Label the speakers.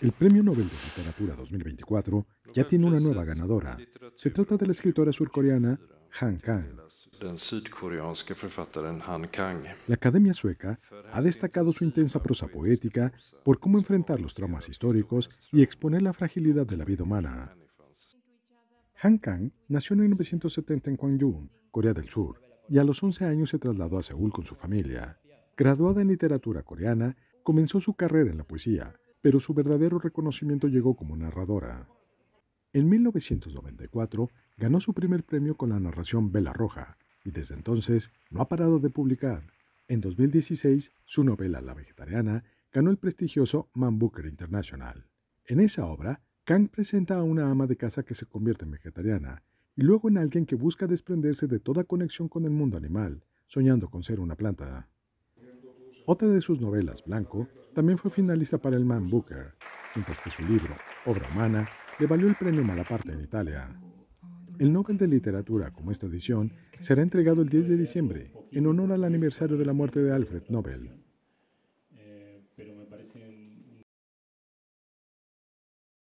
Speaker 1: El Premio Nobel de Literatura 2024 ya tiene una nueva ganadora. Se trata de la escritora surcoreana Han Kang. La Academia Sueca ha destacado su intensa prosa poética por cómo enfrentar los traumas históricos y exponer la fragilidad de la vida humana. Han Kang nació en 1970 en Gwangju, Corea del Sur, y a los 11 años se trasladó a Seúl con su familia. Graduada en literatura coreana, comenzó su carrera en la poesía, pero su verdadero reconocimiento llegó como narradora. En 1994 ganó su primer premio con la narración Vela Roja y desde entonces no ha parado de publicar. En 2016, su novela La Vegetariana ganó el prestigioso Man Booker International. En esa obra, Kang presenta a una ama de casa que se convierte en vegetariana y luego en alguien que busca desprenderse de toda conexión con el mundo animal, soñando con ser una planta. Otra de sus novelas, Blanco, también fue finalista para el Man Booker, mientras que su libro, Obra Humana, le valió el premio Malaparte en Italia. El Nobel de Literatura, como esta edición, será entregado el 10 de diciembre en honor al aniversario de la muerte de Alfred Nobel.